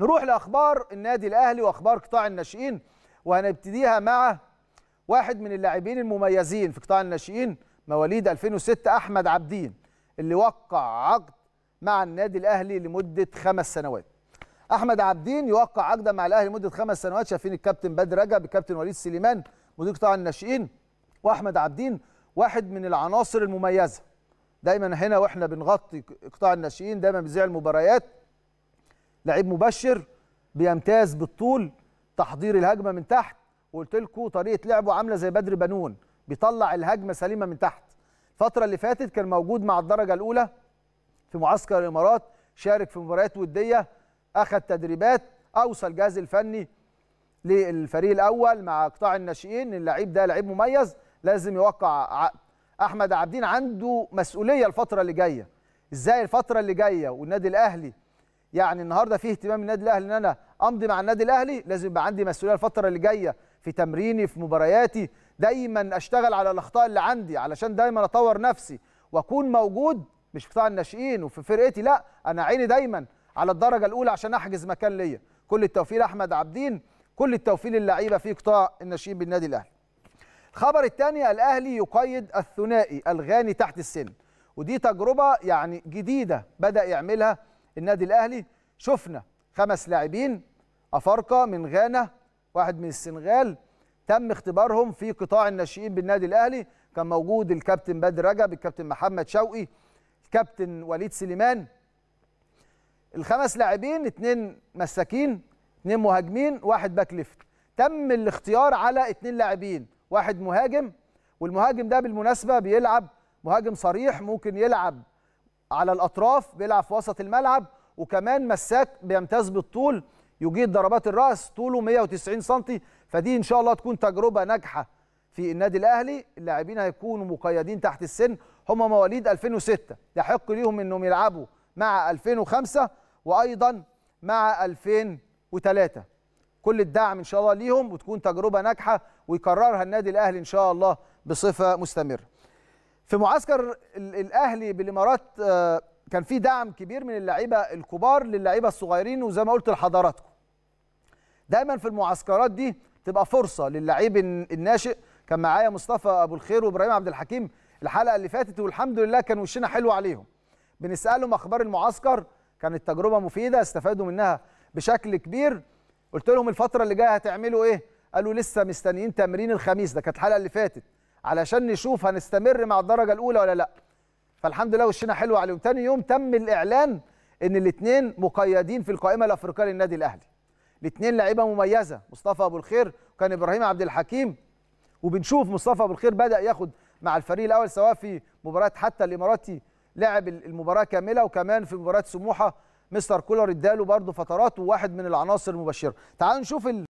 نروح لاخبار النادي الاهلي واخبار قطاع الناشئين وهنبتديها مع واحد من اللاعبين المميزين في قطاع الناشئين مواليد 2006 احمد عبدين اللي وقع عقد مع النادي الاهلي لمده خمس سنوات احمد عبدين يوقع عقده مع الاهلي لمده خمس سنوات شايفين الكابتن بدر رجب الكابتن وليد سليمان مدير قطاع الناشئين واحمد عبدين واحد من العناصر المميزه دايما هنا واحنا بنغطي قطاع الناشئين دايما بنذيع المباريات لعيب مبشر بيمتاز بالطول تحضير الهجمه من تحت وقلت لكم طريقه لعبه عامله زي بدر بنون بيطلع الهجمه سليمه من تحت الفتره اللي فاتت كان موجود مع الدرجه الاولى في معسكر الامارات شارك في مباريات وديه اخذ تدريبات اوصل جهاز الفني للفريق الاول مع قطاع الناشئين اللعيب ده لعيب مميز لازم يوقع عقد احمد عابدين عنده مسؤوليه الفتره اللي جايه ازاي الفتره اللي جايه والنادي الاهلي يعني النهارده في اهتمام النادي الاهلي ان انا امضي مع النادي الاهلي لازم يبقى عندي مسؤوليه الفتره اللي جايه في تمريني في مبارياتي دايما اشتغل على الاخطاء اللي عندي علشان دايما اطور نفسي واكون موجود مش في قطاع الناشئين وفي فرقتي لا انا عيني دايما على الدرجه الاولى عشان احجز مكان ليا كل التوفيق لاحمد عابدين كل التوفيق للعيبه في قطاع الناشئين بالنادي الاهلي الخبر الثاني الاهلي يقيد الثنائي الغاني تحت السن ودي تجربه يعني جديده بدا يعملها النادي الاهلي شفنا خمس لاعبين افارقه من غانا واحد من السنغال تم اختبارهم في قطاع الناشئين بالنادي الاهلي كان موجود الكابتن بدر رجب الكابتن محمد شوقي الكابتن وليد سليمان الخمس لاعبين اثنين مساكين اثنين مهاجمين واحد باك ليفت تم الاختيار على اثنين لاعبين واحد مهاجم والمهاجم ده بالمناسبه بيلعب مهاجم صريح ممكن يلعب على الاطراف بيلعب في وسط الملعب وكمان مساك بيمتاز بالطول يجيد ضربات الراس طوله 190 سم فدي ان شاء الله تكون تجربه ناجحه في النادي الاهلي اللاعبين هيكونوا مقيدين تحت السن هم مواليد 2006 يحق ليهم انهم يلعبوا مع 2005 وايضا مع 2003 كل الدعم ان شاء الله ليهم وتكون تجربه ناجحه ويكررها النادي الاهلي ان شاء الله بصفه مستمره في معسكر الاهلي بالامارات آه، كان في دعم كبير من اللعيبه الكبار للعيبه الصغيرين وزي ما قلت لحضراتكم دايما في المعسكرات دي تبقى فرصه للعيب الناشئ كان معايا مصطفى ابو الخير وابراهيم عبد الحكيم الحلقه اللي فاتت والحمد لله كان وشنا حلو عليهم بنسالهم اخبار المعسكر كانت تجربه مفيده استفادوا منها بشكل كبير قلت لهم الفتره اللي جايه هتعملوا ايه قالوا لسه مستنيين تمرين الخميس ده كانت الحلقه اللي فاتت علشان نشوف هنستمر مع الدرجه الاولى ولا لا فالحمد لله وشنا حلو عليهم تاني يوم تم الاعلان ان الاثنين مقيدين في القائمه الافريقيه للنادي الاهلي الاثنين لعيبه مميزه مصطفى ابو الخير وكان ابراهيم عبد الحكيم وبنشوف مصطفى ابو الخير بدا ياخد مع الفريق الاول سواء في مباراه حتى الاماراتي لعب المباراه كامله وكمان في مباراه سموحه مستر كولر اداله برضه فترات وواحد من العناصر المبشره تعالوا نشوف ال...